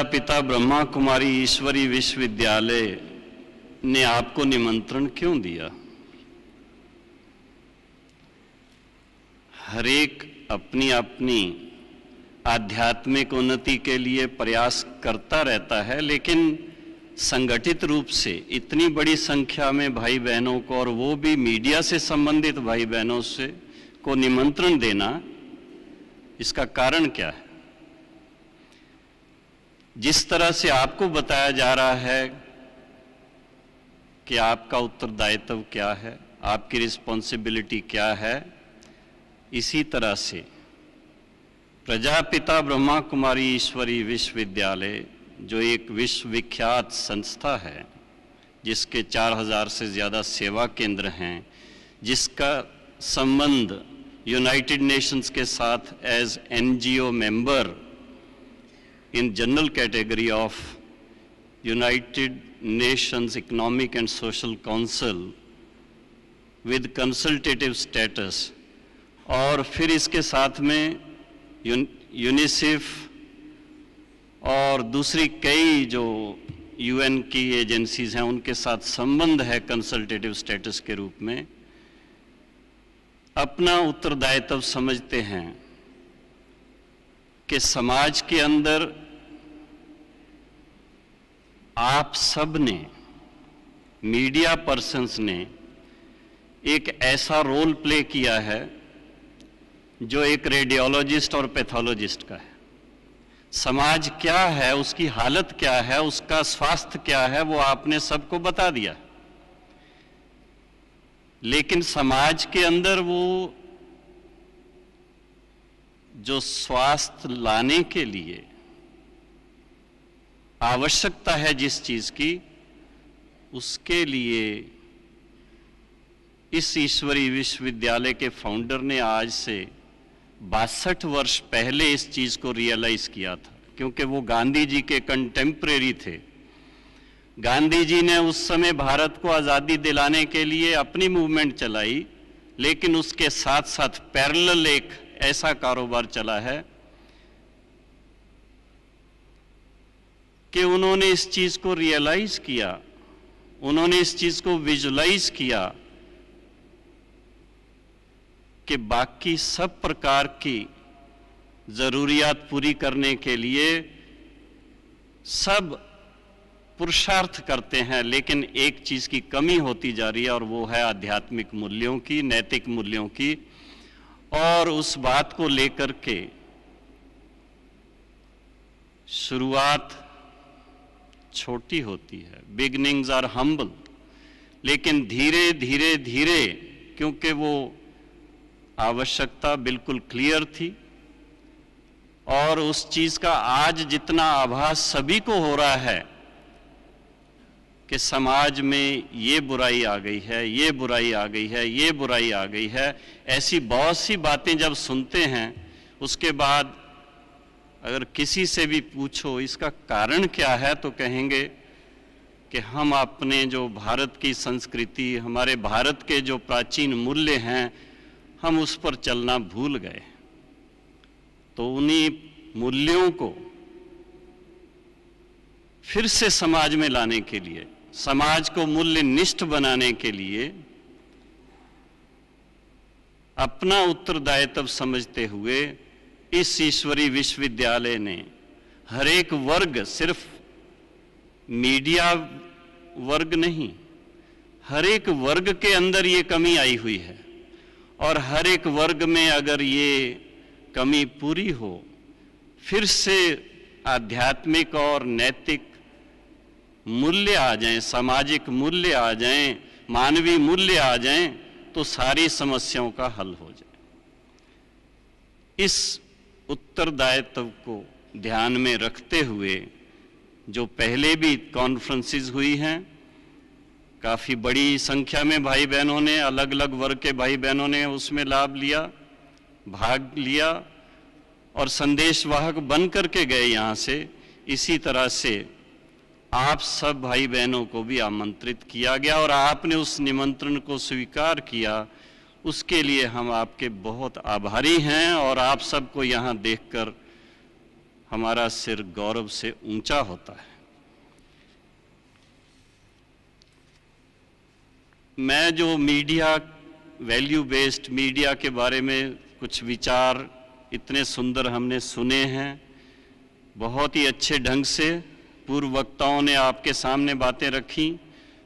माता पिता ब्रह्मा कुमारी ईश्वरी विश्वविद्यालय ने आपको निमंत्रण क्यों दिया हरेक अपनी अपनी आध्यात्मिक उन्नति के लिए प्रयास करता रहता है लेकिन संगठित रूप से इतनी बड़ी संख्या में भाई बहनों को और वो भी मीडिया से संबंधित भाई बहनों से को निमंत्रण देना इसका कारण क्या है जिस तरह से आपको बताया जा रहा है कि आपका उत्तरदायित्व क्या है आपकी रिस्पॉन्सिबिलिटी क्या है इसी तरह से प्रजापिता ब्रह्मा कुमारी ईश्वरी विश्वविद्यालय जो एक विश्वविख्यात संस्था है जिसके 4000 से ज़्यादा सेवा केंद्र हैं जिसका संबंध यूनाइटेड नेशंस के साथ as NGO member in general category of United Nations Economic and Social Council with consultative status और फिर इसके साथ में यूनिसेफ और दूसरी कई जो यूएन की एजेंसीज हैं उनके साथ संबंध है कंसल्टेटिव स्टेटस के रूप में अपना उत्तरदायित्व समझते हैं कि समाज के अंदर आप सब ने मीडिया पर्सनस ने एक ऐसा रोल प्ले किया है जो एक रेडियोलॉजिस्ट और पैथोलॉजिस्ट का है समाज क्या है उसकी हालत क्या है उसका स्वास्थ्य क्या है वो आपने सबको बता दिया लेकिन समाज के अंदर वो जो स्वास्थ्य लाने के लिए आवश्यकता है जिस चीज की उसके लिए इस ईश्वरी विश्वविद्यालय के फाउंडर ने आज से बासठ वर्ष पहले इस चीज को रियलाइज किया था क्योंकि वो गांधी जी के कंटेम्प्रेरी थे गांधी जी ने उस समय भारत को आज़ादी दिलाने के लिए अपनी मूवमेंट चलाई लेकिन उसके साथ साथ पैरल एक ऐसा कारोबार चला है कि उन्होंने इस चीज़ को रियलाइज किया उन्होंने इस चीज़ को विजुलाइज किया कि बाकी सब प्रकार की ज़रूरियात पूरी करने के लिए सब पुरुषार्थ करते हैं लेकिन एक चीज़ की कमी होती जा रही है और वो है आध्यात्मिक मूल्यों की नैतिक मूल्यों की और उस बात को लेकर के शुरुआत छोटी होती है बिगनिंग्स आर हम्बल लेकिन धीरे धीरे धीरे क्योंकि वो आवश्यकता बिल्कुल क्लियर थी और उस चीज का आज जितना आभास सभी को हो रहा है कि समाज में ये बुराई आ गई है ये बुराई आ गई है ये बुराई आ गई है ऐसी बहुत सी बातें जब सुनते हैं उसके बाद अगर किसी से भी पूछो इसका कारण क्या है तो कहेंगे कि हम अपने जो भारत की संस्कृति हमारे भारत के जो प्राचीन मूल्य हैं हम उस पर चलना भूल गए तो उन्हीं मूल्यों को फिर से समाज में लाने के लिए समाज को मूल्य निष्ठ बनाने के लिए अपना उत्तरदायित्व समझते हुए इस ईश्वरी विश्वविद्यालय ने हरेक वर्ग सिर्फ मीडिया वर्ग नहीं हर एक वर्ग के अंदर ये कमी आई हुई है और हर एक वर्ग में अगर ये कमी पूरी हो फिर से आध्यात्मिक और नैतिक मूल्य आ जाएं, सामाजिक मूल्य आ जाएं, मानवीय मूल्य आ जाएं, तो सारी समस्याओं का हल हो जाए इस उत्तरदायित्व को ध्यान में रखते हुए जो पहले भी कॉन्फ्रेंसेस हुई हैं काफ़ी बड़ी संख्या में भाई बहनों ने अलग अलग वर्ग के भाई बहनों ने उसमें लाभ लिया भाग लिया और संदेशवाहक बन करके गए यहाँ से इसी तरह से आप सब भाई बहनों को भी आमंत्रित किया गया और आपने उस निमंत्रण को स्वीकार किया उसके लिए हम आपके बहुत आभारी हैं और आप सबको यहाँ देखकर हमारा सिर गौरव से ऊंचा होता है मैं जो मीडिया वैल्यू बेस्ड मीडिया के बारे में कुछ विचार इतने सुंदर हमने सुने हैं बहुत ही अच्छे ढंग से पूर्व वक्ताओं ने आपके सामने बातें रखी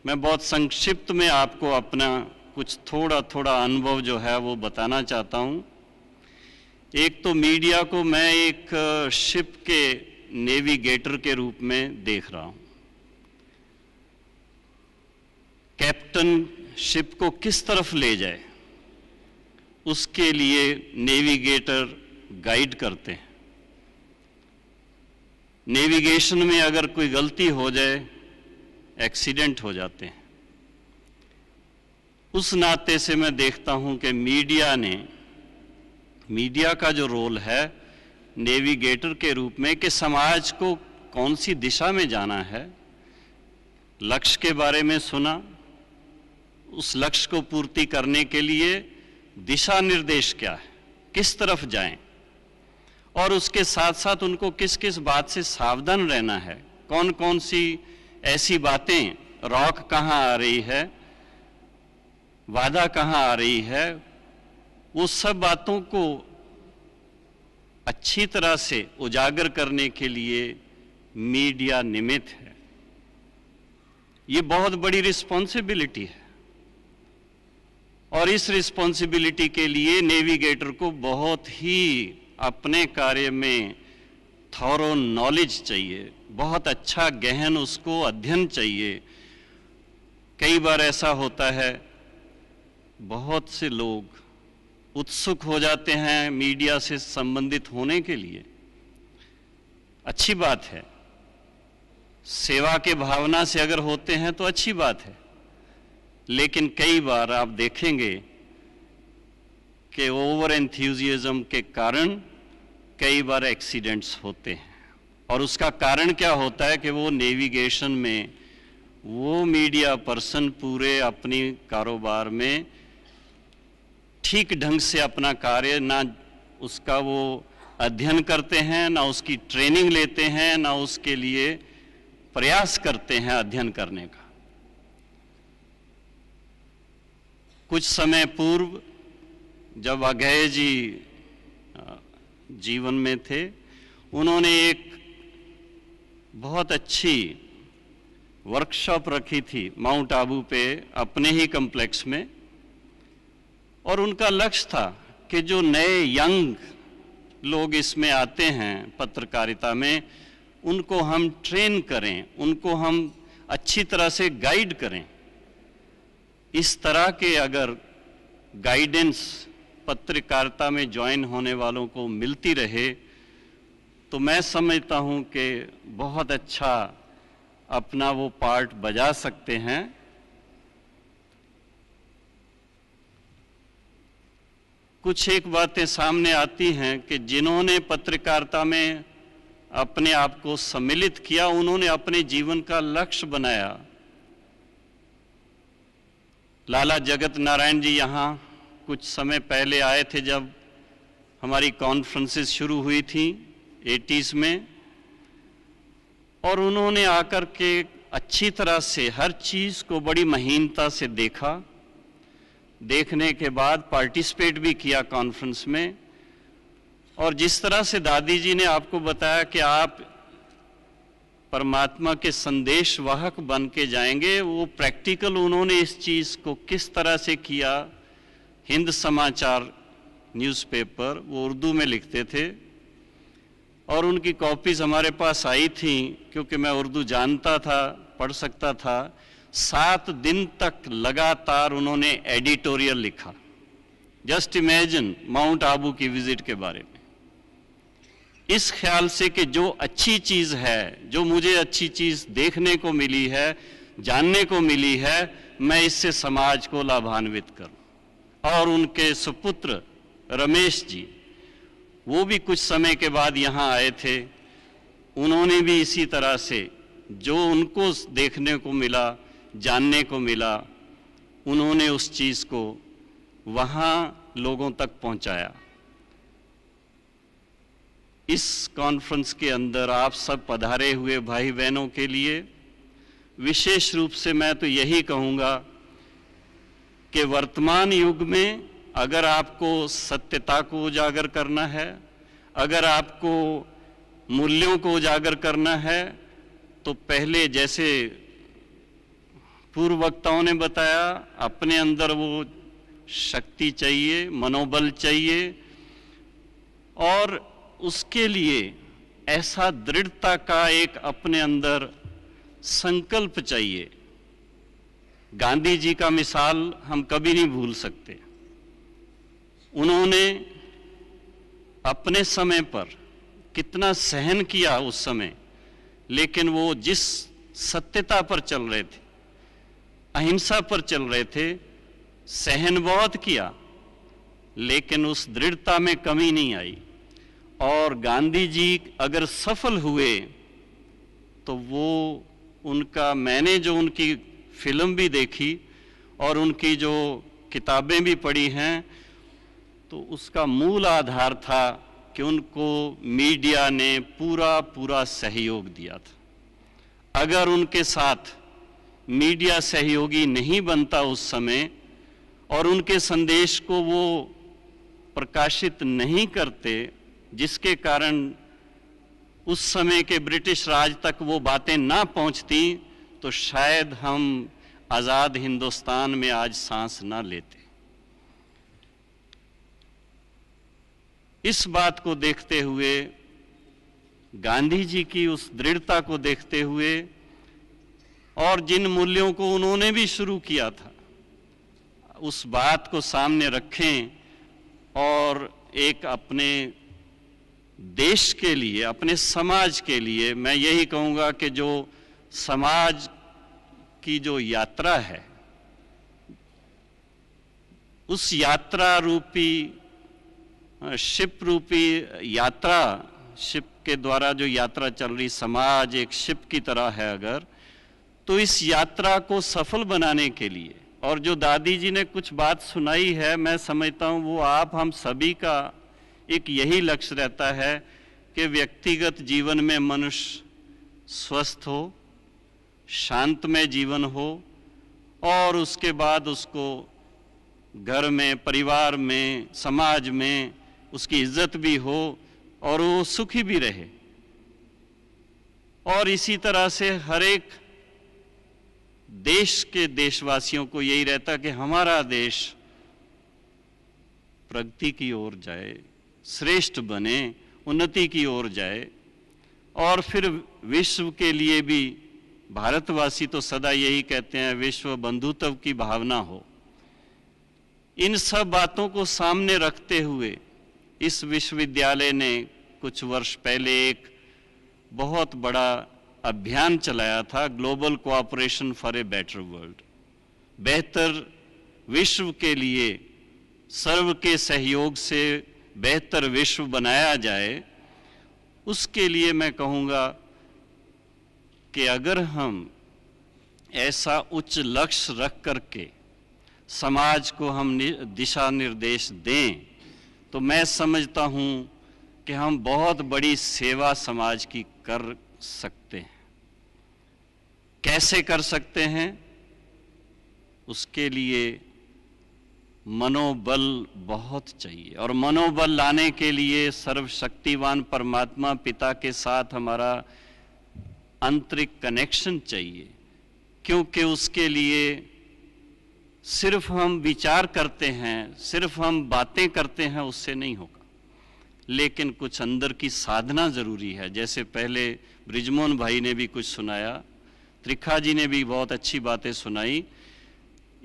मैं बहुत संक्षिप्त में आपको अपना कुछ थोड़ा थोड़ा अनुभव जो है वो बताना चाहता हूँ एक तो मीडिया को मैं एक शिप के नेविगेटर के रूप में देख रहा हूँ कैप्टन शिप को किस तरफ ले जाए उसके लिए नेविगेटर गाइड करते हैं नेविगेशन में अगर कोई गलती हो जाए एक्सीडेंट हो जाते हैं उस नाते से मैं देखता हूं कि मीडिया ने मीडिया का जो रोल है नेविगेटर के रूप में कि समाज को कौन सी दिशा में जाना है लक्ष्य के बारे में सुना उस लक्ष्य को पूर्ति करने के लिए दिशा निर्देश क्या है किस तरफ जाएं और उसके साथ साथ उनको किस किस बात से सावधान रहना है कौन कौन सी ऐसी बातें रॉक कहाँ आ रही है वादा कहाँ आ रही है वो सब बातों को अच्छी तरह से उजागर करने के लिए मीडिया निमित है ये बहुत बड़ी रिस्पॉन्सिबिलिटी है और इस रिस्पॉन्सिबिलिटी के लिए नेविगेटर को बहुत ही अपने कार्य में थौरो नॉलेज चाहिए बहुत अच्छा गहन उसको अध्ययन चाहिए कई बार ऐसा होता है बहुत से लोग उत्सुक हो जाते हैं मीडिया से संबंधित होने के लिए अच्छी बात है सेवा के भावना से अगर होते हैं तो अच्छी बात है लेकिन कई बार आप देखेंगे कि ओवर एंथ्यूजम के कारण कई बार एक्सीडेंट्स होते हैं और उसका कारण क्या होता है कि वो नेविगेशन में वो मीडिया पर्सन पूरे अपनी कारोबार में ठीक ढंग से अपना कार्य ना उसका वो अध्ययन करते हैं ना उसकी ट्रेनिंग लेते हैं ना उसके लिए प्रयास करते हैं अध्ययन करने का कुछ समय पूर्व जब अगय जी जीवन में थे उन्होंने एक बहुत अच्छी वर्कशॉप रखी थी माउंट आबू पे अपने ही कम्प्लेक्स में और उनका लक्ष्य था कि जो नए यंग लोग इसमें आते हैं पत्रकारिता में उनको हम ट्रेन करें उनको हम अच्छी तरह से गाइड करें इस तरह के अगर गाइडेंस पत्रकारिता में ज्वाइन होने वालों को मिलती रहे तो मैं समझता हूं कि बहुत अच्छा अपना वो पार्ट बजा सकते हैं कुछ एक बातें सामने आती हैं कि जिन्होंने पत्रकारिता में अपने आप को सम्मिलित किया उन्होंने अपने जीवन का लक्ष्य बनाया लाला जगत नारायण जी यहाँ कुछ समय पहले आए थे जब हमारी कॉन्फ्रेंसेस शुरू हुई थी एटीज़ में और उन्होंने आकर के अच्छी तरह से हर चीज़ को बड़ी महीनता से देखा देखने के बाद पार्टिसिपेट भी किया कॉन्फ्रेंस में और जिस तरह से दादी जी ने आपको बताया कि आप परमात्मा के संदेश वाहक बन के जाएंगे वो प्रैक्टिकल उन्होंने इस चीज़ को किस तरह से किया हिंद समाचार न्यूज़पेपर वो उर्दू में लिखते थे और उनकी कॉपीज़ हमारे पास आई थी क्योंकि मैं उर्दू जानता था पढ़ सकता था सात दिन तक लगातार उन्होंने एडिटोरियल लिखा जस्ट इमेजिन माउंट आबू की विजिट के बारे में इस ख्याल से कि जो अच्छी चीज है जो मुझे अच्छी चीज देखने को मिली है जानने को मिली है मैं इससे समाज को लाभान्वित करूं और उनके सुपुत्र रमेश जी वो भी कुछ समय के बाद यहाँ आए थे उन्होंने भी इसी तरह से जो उनको देखने को मिला जानने को मिला उन्होंने उस चीज़ को वहाँ लोगों तक पहुँचाया इस कॉन्फ्रेंस के अंदर आप सब पधारे हुए भाई बहनों के लिए विशेष रूप से मैं तो यही कहूँगा कि वर्तमान युग में अगर आपको सत्यता को उजागर करना है अगर आपको मूल्यों को उजागर करना है तो पहले जैसे पूर्व वक्ताओं ने बताया अपने अंदर वो शक्ति चाहिए मनोबल चाहिए और उसके लिए ऐसा दृढ़ता का एक अपने अंदर संकल्प चाहिए गांधी जी का मिसाल हम कभी नहीं भूल सकते उन्होंने अपने समय पर कितना सहन किया उस समय लेकिन वो जिस सत्यता पर चल रहे थे अहिंसा पर चल रहे थे सहन बहुत किया लेकिन उस दृढ़ता में कमी नहीं आई और गांधी जी अगर सफल हुए तो वो उनका मैंने जो उनकी फिल्म भी देखी और उनकी जो किताबें भी पढ़ी हैं तो उसका मूल आधार था कि उनको मीडिया ने पूरा पूरा सहयोग दिया था अगर उनके साथ मीडिया सहयोगी नहीं बनता उस समय और उनके संदेश को वो प्रकाशित नहीं करते जिसके कारण उस समय के ब्रिटिश राज तक वो बातें ना पहुंचती तो शायद हम आज़ाद हिंदुस्तान में आज सांस ना लेते इस बात को देखते हुए गांधी जी की उस दृढ़ता को देखते हुए और जिन मूल्यों को उन्होंने भी शुरू किया था उस बात को सामने रखें और एक अपने देश के लिए अपने समाज के लिए मैं यही कहूँगा कि जो समाज की जो यात्रा है उस यात्रा रूपी शिप रूपी यात्रा शिप के द्वारा जो यात्रा चल रही समाज एक शिप की तरह है अगर तो इस यात्रा को सफल बनाने के लिए और जो दादी जी ने कुछ बात सुनाई है मैं समझता हूँ वो आप हम सभी का एक यही लक्ष्य रहता है कि व्यक्तिगत जीवन में मनुष्य स्वस्थ हो शांत में जीवन हो और उसके बाद उसको घर में परिवार में समाज में उसकी इज्जत भी हो और वो सुखी भी रहे और इसी तरह से हर एक देश के देशवासियों को यही रहता कि हमारा देश प्रगति की ओर जाए श्रेष्ठ बने उन्नति की ओर जाए और फिर विश्व के लिए भी भारतवासी तो सदा यही कहते हैं विश्व बंधुत्व की भावना हो इन सब बातों को सामने रखते हुए इस विश्वविद्यालय ने कुछ वर्ष पहले एक बहुत बड़ा अभियान चलाया था global cooperation for a better world बेहतर विश्व के लिए सर्व के सहयोग से बेहतर विश्व बनाया जाए उसके लिए मैं कहूँगा कि अगर हम ऐसा उच्च लक्ष्य रख कर के समाज को हम दिशा निर्देश दें तो मैं समझता हूँ कि हम बहुत बड़ी सेवा समाज की कर सकते हैं कैसे कर सकते हैं उसके लिए मनोबल बहुत चाहिए और मनोबल लाने के लिए सर्वशक्तिवान परमात्मा पिता के साथ हमारा आंतरिक कनेक्शन चाहिए क्योंकि उसके लिए सिर्फ हम विचार करते हैं सिर्फ हम बातें करते हैं उससे नहीं होगा लेकिन कुछ अंदर की साधना ज़रूरी है जैसे पहले ब्रिजमोहन भाई ने भी कुछ सुनाया त्रिखा जी ने भी बहुत अच्छी बातें सुनाई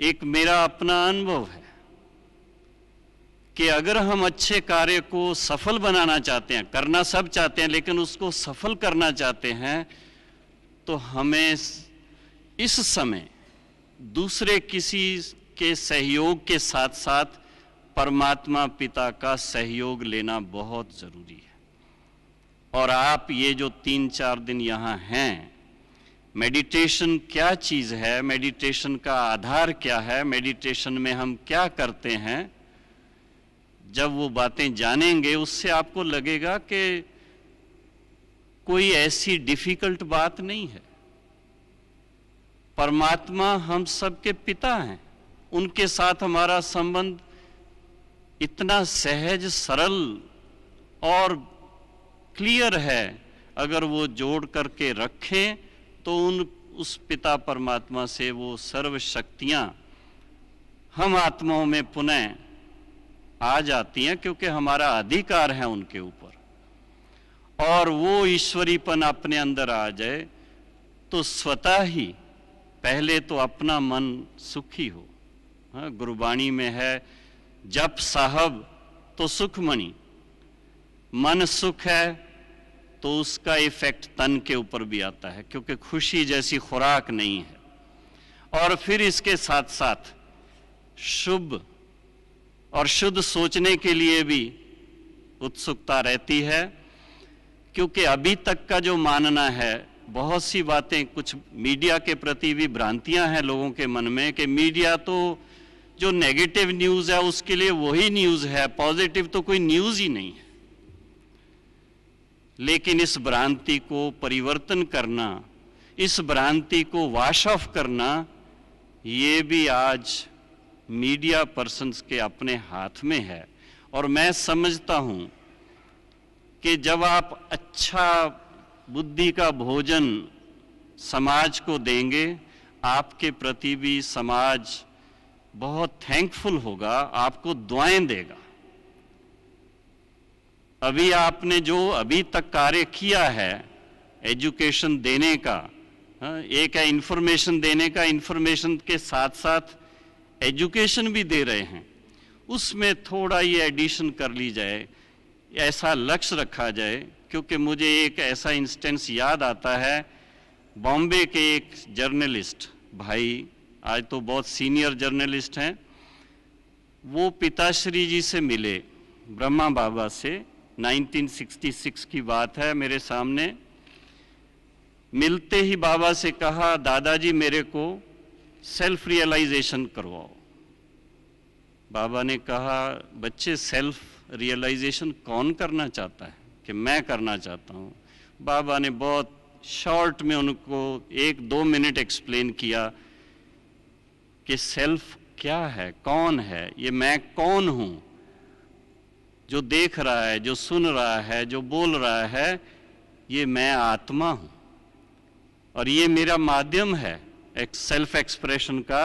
एक मेरा अपना अनुभव है कि अगर हम अच्छे कार्य को सफल बनाना चाहते हैं करना सब चाहते हैं लेकिन उसको सफल करना चाहते हैं तो हमें इस समय दूसरे किसी के सहयोग के साथ साथ परमात्मा पिता का सहयोग लेना बहुत ज़रूरी है और आप ये जो तीन चार दिन यहाँ हैं मेडिटेशन क्या चीज़ है मेडिटेशन का आधार क्या है मेडिटेशन में हम क्या करते हैं जब वो बातें जानेंगे उससे आपको लगेगा कि कोई ऐसी डिफिकल्ट बात नहीं है परमात्मा हम सबके पिता हैं उनके साथ हमारा संबंध इतना सहज सरल और क्लियर है अगर वो जोड़ करके रखें तो उन उस पिता परमात्मा से वो सर्व शक्तियां हम आत्माओं में पुनः आ जाती हैं क्योंकि हमारा अधिकार है उनके ऊपर और वो ईश्वरीपन अपने अंदर आ जाए तो स्वतः ही पहले तो अपना मन सुखी हो हाँ गुरुबाणी में है जप साहब तो सुखमणि मन सुख है तो उसका इफेक्ट तन के ऊपर भी आता है क्योंकि खुशी जैसी खुराक नहीं है और फिर इसके साथ साथ शुभ और शुद्ध सोचने के लिए भी उत्सुकता रहती है क्योंकि अभी तक का जो मानना है बहुत सी बातें कुछ मीडिया के प्रति भी भ्रांतियां हैं लोगों के मन में कि मीडिया तो जो नेगेटिव न्यूज़ है उसके लिए वही न्यूज़ है पॉजिटिव तो कोई न्यूज़ ही नहीं है लेकिन इस भ्रांति को परिवर्तन करना इस भ्रांति को वाश ऑफ करना ये भी आज मीडिया पर्सनस के अपने हाथ में है और मैं समझता हूँ कि जब आप अच्छा बुद्धि का भोजन समाज को देंगे आपके प्रति भी समाज बहुत थैंकफुल होगा आपको दुआएं देगा अभी आपने जो अभी तक कार्य किया है एजुकेशन देने का हाँ, एक है इन्फॉर्मेशन देने का इन्फॉर्मेशन के साथ साथ एजुकेशन भी दे रहे हैं उसमें थोड़ा ये एडिशन कर ली जाए ऐसा लक्ष्य रखा जाए क्योंकि मुझे एक ऐसा इंस्टेंस याद आता है बॉम्बे के एक जर्नलिस्ट भाई आज तो बहुत सीनियर जर्नलिस्ट हैं वो पिताश्री जी से मिले ब्रह्मा बाबा से 1966 की बात है मेरे सामने मिलते ही बाबा से कहा दादाजी मेरे को सेल्फ रियलाइजेशन करवाओ बाबा ने कहा बच्चे सेल्फ रियलाइजेशन कौन करना चाहता है कि मैं करना चाहता हूँ बाबा ने बहुत शॉर्ट में उनको एक दो मिनट एक्सप्लेन किया कि सेल्फ क्या है कौन है ये मैं कौन हूँ जो देख रहा है जो सुन रहा है जो बोल रहा है ये मैं आत्मा हूं और ये मेरा माध्यम है एक सेल्फ एक्सप्रेशन का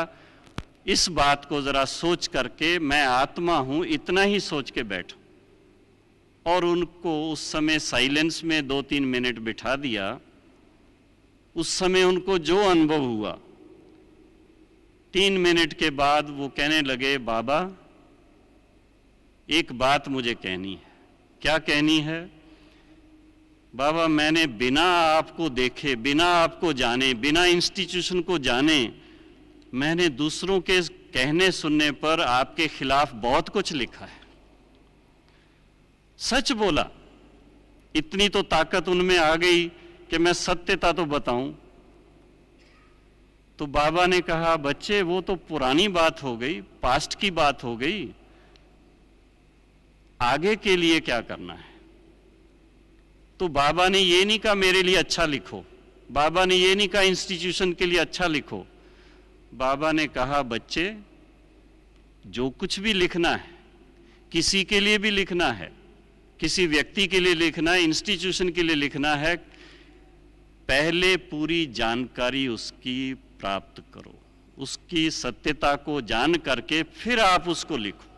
इस बात को जरा सोच करके मैं आत्मा हूं इतना ही सोच के बैठो और उनको उस समय साइलेंस में दो तीन मिनट बिठा दिया उस समय उनको जो अनुभव हुआ तीन मिनट के बाद वो कहने लगे बाबा एक बात मुझे कहनी है क्या कहनी है बाबा मैंने बिना आपको देखे बिना आपको जाने बिना इंस्टीट्यूशन को जाने मैंने दूसरों के कहने सुनने पर आपके खिलाफ बहुत कुछ लिखा है सच बोला इतनी तो ताकत उनमें आ गई कि मैं सत्यता तो बताऊं तो बाबा ने कहा बच्चे वो तो पुरानी बात हो गई पास्ट की बात हो गई आगे के लिए क्या करना है तो बाबा ने ये नहीं कहा मेरे लिए अच्छा लिखो बाबा ने ये नहीं कहा इंस्टीट्यूशन के लिए अच्छा लिखो बाबा ने कहा बच्चे जो कुछ भी लिखना है किसी के लिए भी लिखना है किसी व्यक्ति के लिए लिखना है इंस्टीट्यूशन के लिए लिखना है पहले पूरी जानकारी उसकी प्राप्त करो उसकी सत्यता को जान करके फिर आप उसको लिखो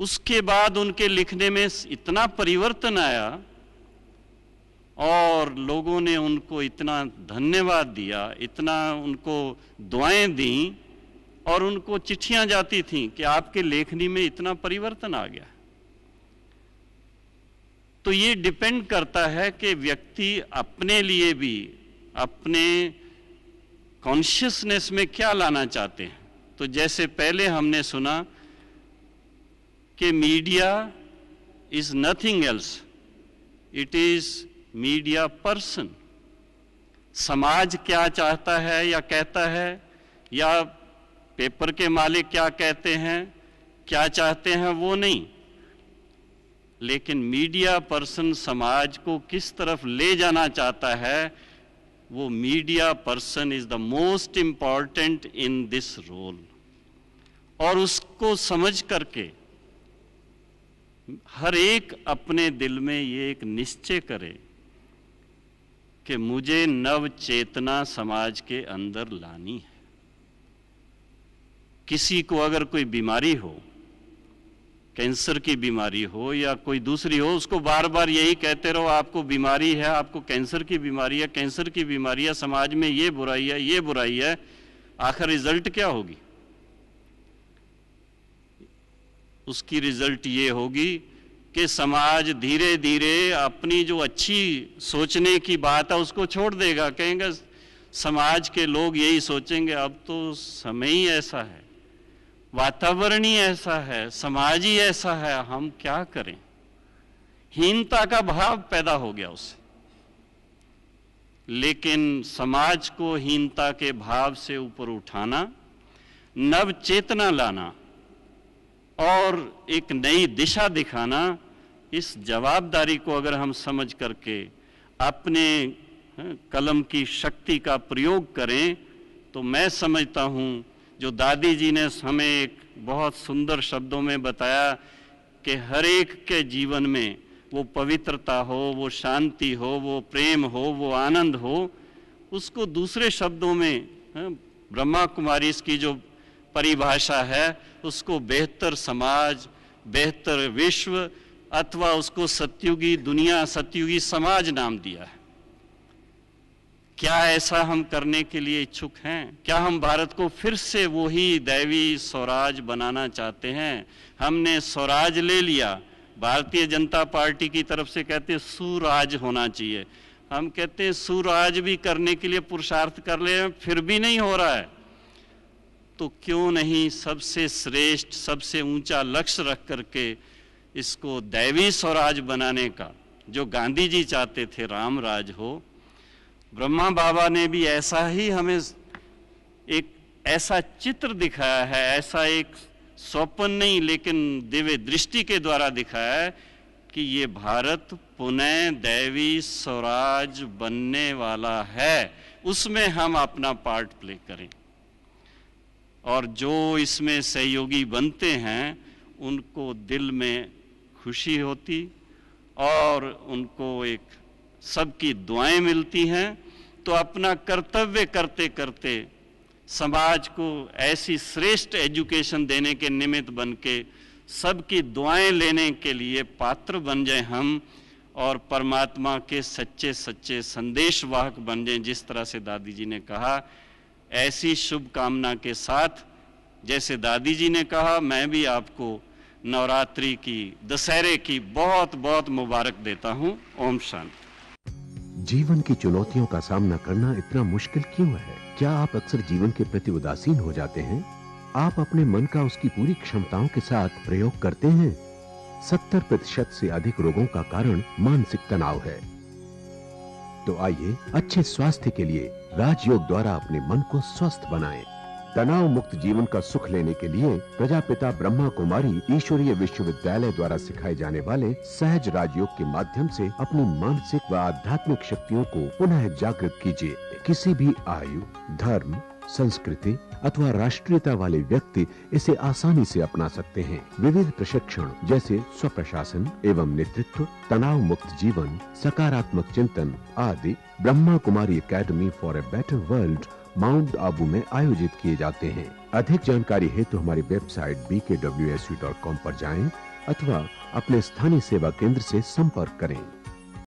उसके बाद उनके लिखने में इतना परिवर्तन आया और लोगों ने उनको इतना धन्यवाद दिया इतना उनको दुआएं दी और उनको चिट्ठियां जाती थीं कि आपके लेखनी में इतना परिवर्तन आ गया तो ये डिपेंड करता है कि व्यक्ति अपने लिए भी अपने कॉन्शियसनेस में क्या लाना चाहते हैं तो जैसे पहले हमने सुना कि media is nothing else it is media person समाज क्या चाहता है या कहता है या पेपर के मालिक क्या कहते हैं क्या चाहते हैं वो नहीं लेकिन मीडिया पर्सन समाज को किस तरफ ले जाना चाहता है वो media person is the most important in this role और उसको समझ करके हर एक अपने दिल में ये एक निश्चय करे कि मुझे नव चेतना समाज के अंदर लानी है किसी को अगर कोई बीमारी हो कैंसर की बीमारी हो या कोई दूसरी हो उसको बार बार यही कहते रहो आपको बीमारी है आपको कैंसर की बीमारी है कैंसर की बीमारी है समाज में ये बुराई है ये बुराई है आखिर रिजल्ट क्या होगी उसकी रिजल्ट ये होगी कि समाज धीरे धीरे अपनी जो अच्छी सोचने की बात है उसको छोड़ देगा कहेंगे समाज के लोग यही सोचेंगे अब तो समय ही ऐसा है वातावरण ही ऐसा है समाज ही ऐसा है हम क्या करें हीनता का भाव पैदा हो गया उससे लेकिन समाज को हीनता के भाव से ऊपर उठाना नव चेतना लाना और एक नई दिशा दिखाना इस जवाबदारी को अगर हम समझ करके अपने हाँ, कलम की शक्ति का प्रयोग करें तो मैं समझता हूँ जो दादी जी ने हमें एक बहुत सुंदर शब्दों में बताया कि हर एक के जीवन में वो पवित्रता हो वो शांति हो वो प्रेम हो वो आनंद हो उसको दूसरे शब्दों में हाँ, ब्रह्मा कुमारी इसकी जो परिभाषा है उसको बेहतर समाज बेहतर विश्व अथवा उसको सत्युगी दुनिया सत्युगी समाज नाम दिया है क्या ऐसा हम करने के लिए इच्छुक हैं क्या हम भारत को फिर से वही दैवी स्वराज बनाना चाहते हैं हमने स्वराज ले लिया भारतीय जनता पार्टी की तरफ से कहते हैं सुराज होना चाहिए हम कहते हैं सुराज भी करने के लिए पुरुषार्थ कर ले फिर भी नहीं हो रहा है तो क्यों नहीं सबसे श्रेष्ठ सबसे ऊंचा लक्ष्य रख करके इसको दैवी स्वराज बनाने का जो गांधी जी चाहते थे राम राज हो ब्रह्मा बाबा ने भी ऐसा ही हमें एक ऐसा चित्र दिखाया है ऐसा एक स्वप्न नहीं लेकिन दिव्य दृष्टि के द्वारा दिखाया है कि ये भारत पुनः दैवी स्वराज बनने वाला है उसमें हम अपना पार्ट प्ले करें और जो इसमें सहयोगी बनते हैं उनको दिल में खुशी होती और उनको एक सबकी दुआएं मिलती हैं तो अपना कर्तव्य करते करते समाज को ऐसी श्रेष्ठ एजुकेशन देने के निमित्त बन के सबकी दुआएं लेने के लिए पात्र बन जाए हम और परमात्मा के सच्चे सच्चे संदेशवाहक बन जाए जिस तरह से दादी जी ने कहा ऐसी शुभकामना के साथ जैसे दादी जी ने कहा मैं भी आपको नवरात्रि की दशहरे की बहुत बहुत मुबारक देता हूँ ओम शांति जीवन की चुनौतियों का सामना करना इतना मुश्किल क्यों है क्या आप अक्सर जीवन के प्रति उदासीन हो जाते हैं आप अपने मन का उसकी पूरी क्षमताओं के साथ प्रयोग करते हैं सत्तर प्रतिशत से अधिक रोगों का कारण मानसिक तनाव है तो आइए अच्छे स्वास्थ्य के लिए राजयोग द्वारा अपने मन को स्वस्थ बनाएं। तनाव मुक्त जीवन का सुख लेने के लिए प्रजापिता ब्रह्मा कुमारी ईश्वरीय विश्वविद्यालय द्वारा सिखाए जाने वाले सहज राजयोग के माध्यम से अपनी मानसिक व आध्यात्मिक शक्तियों को पुनः जागृत कीजिए किसी भी आयु धर्म संस्कृति अथवा राष्ट्रीयता वाले व्यक्ति इसे आसानी से अपना सकते हैं विविध प्रशिक्षण जैसे स्वप्रशासन एवं नेतृत्व तनाव मुक्त जीवन सकारात्मक चिंतन आदि Brahma Kumari academy for a better world Mount Abu में आयोजित किए जाते हैं अधिक जानकारी हेतु तो हमारी website B K W S U dot com आरोप जाए अथवा अपने स्थानीय सेवा केंद्र से संपर्क करें